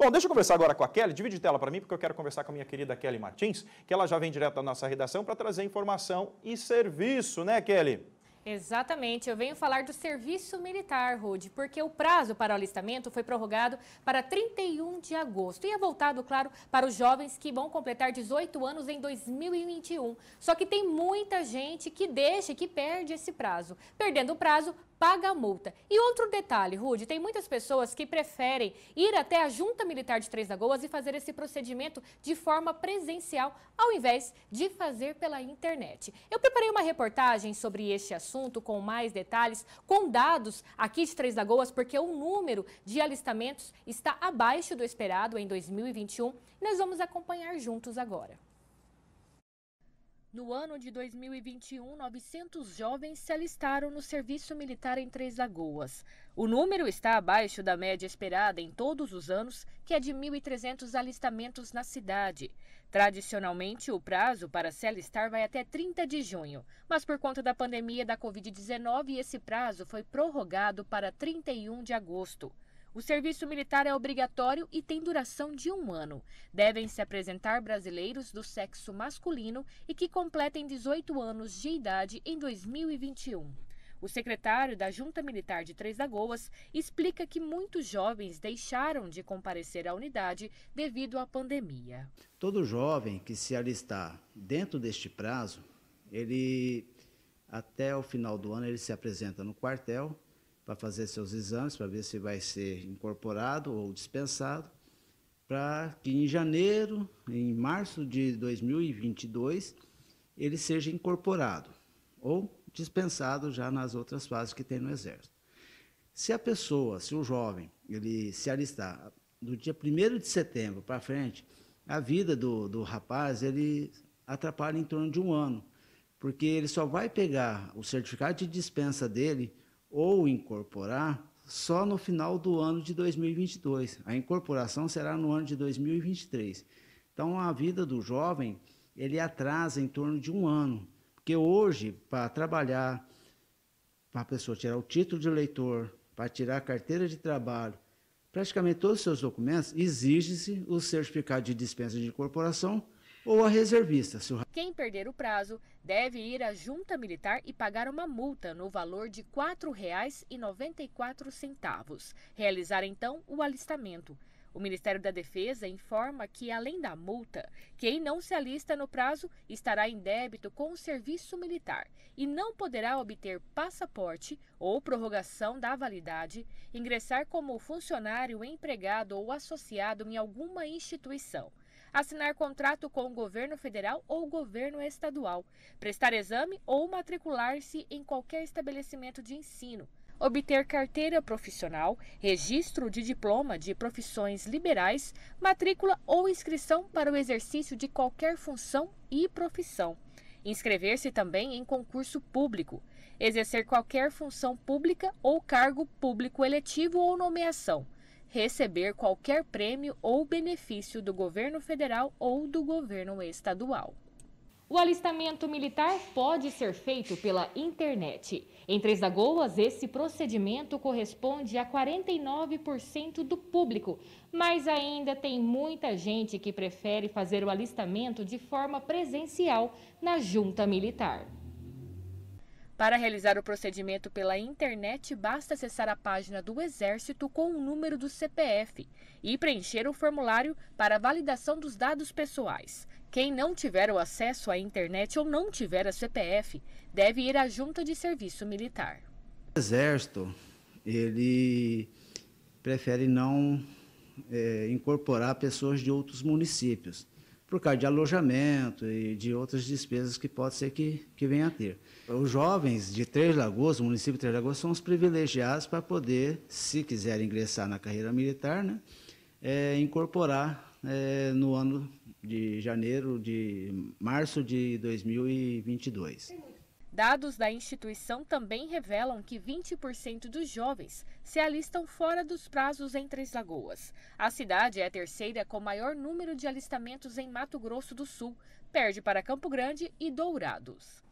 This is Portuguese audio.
Bom, deixa eu conversar agora com a Kelly. Divide tela para mim, porque eu quero conversar com a minha querida Kelly Martins, que ela já vem direto da nossa redação para trazer informação e serviço, né, Kelly? Exatamente, eu venho falar do serviço militar, Rude, porque o prazo para o alistamento foi prorrogado para 31 de agosto e é voltado, claro, para os jovens que vão completar 18 anos em 2021. Só que tem muita gente que deixa, que perde esse prazo. Perdendo o prazo, paga a multa. E outro detalhe, Rude, tem muitas pessoas que preferem ir até a Junta Militar de Três Lagoas e fazer esse procedimento de forma presencial, ao invés de fazer pela internet. Eu preparei uma reportagem sobre este assunto, com mais detalhes, com dados aqui de Três Lagoas, porque o número de alistamentos está abaixo do esperado em 2021. Nós vamos acompanhar juntos agora. No ano de 2021, 900 jovens se alistaram no serviço militar em Três Lagoas. O número está abaixo da média esperada em todos os anos, que é de 1.300 alistamentos na cidade. Tradicionalmente, o prazo para se alistar vai até 30 de junho, mas por conta da pandemia da Covid-19, esse prazo foi prorrogado para 31 de agosto. O serviço militar é obrigatório e tem duração de um ano. Devem se apresentar brasileiros do sexo masculino e que completem 18 anos de idade em 2021. O secretário da Junta Militar de Três Lagoas explica que muitos jovens deixaram de comparecer à unidade devido à pandemia. Todo jovem que se alistar dentro deste prazo, ele até o final do ano ele se apresenta no quartel para fazer seus exames, para ver se vai ser incorporado ou dispensado, para que em janeiro, em março de 2022, ele seja incorporado ou dispensado já nas outras fases que tem no Exército. Se a pessoa, se o jovem, ele se alistar do dia 1 de setembro para frente, a vida do, do rapaz ele atrapalha em torno de um ano, porque ele só vai pegar o certificado de dispensa dele ou incorporar só no final do ano de 2022. A incorporação será no ano de 2023. Então, a vida do jovem ele atrasa em torno de um ano, porque hoje para trabalhar, para a pessoa tirar o título de eleitor, para tirar a carteira de trabalho, praticamente todos os seus documentos exige-se o certificado de dispensa de incorporação ou a reservista. O... Quem perder o prazo deve ir à junta militar e pagar uma multa no valor de R$ 4,94. Realizar então o alistamento. O Ministério da Defesa informa que, além da multa, quem não se alista no prazo estará em débito com o serviço militar e não poderá obter passaporte ou prorrogação da validade, ingressar como funcionário, empregado ou associado em alguma instituição assinar contrato com o governo federal ou governo estadual, prestar exame ou matricular-se em qualquer estabelecimento de ensino, obter carteira profissional, registro de diploma de profissões liberais, matrícula ou inscrição para o exercício de qualquer função e profissão. Inscrever-se também em concurso público, exercer qualquer função pública ou cargo público eletivo ou nomeação receber qualquer prêmio ou benefício do governo federal ou do governo estadual. O alistamento militar pode ser feito pela internet. Em Três Lagoas, esse procedimento corresponde a 49% do público, mas ainda tem muita gente que prefere fazer o alistamento de forma presencial na junta militar. Para realizar o procedimento pela internet, basta acessar a página do Exército com o número do CPF e preencher o formulário para validação dos dados pessoais. Quem não tiver o acesso à internet ou não tiver a CPF deve ir à Junta de Serviço Militar. O Exército, ele prefere não é, incorporar pessoas de outros municípios por causa de alojamento e de outras despesas que pode ser que, que venha a ter. Os jovens de Três Lagoas, o município de Três Lagoas, são os privilegiados para poder, se quiser ingressar na carreira militar, né, é, incorporar é, no ano de janeiro, de março de 2022. Dados da instituição também revelam que 20% dos jovens se alistam fora dos prazos em Três Lagoas. A cidade é a terceira com maior número de alistamentos em Mato Grosso do Sul, perde para Campo Grande e Dourados.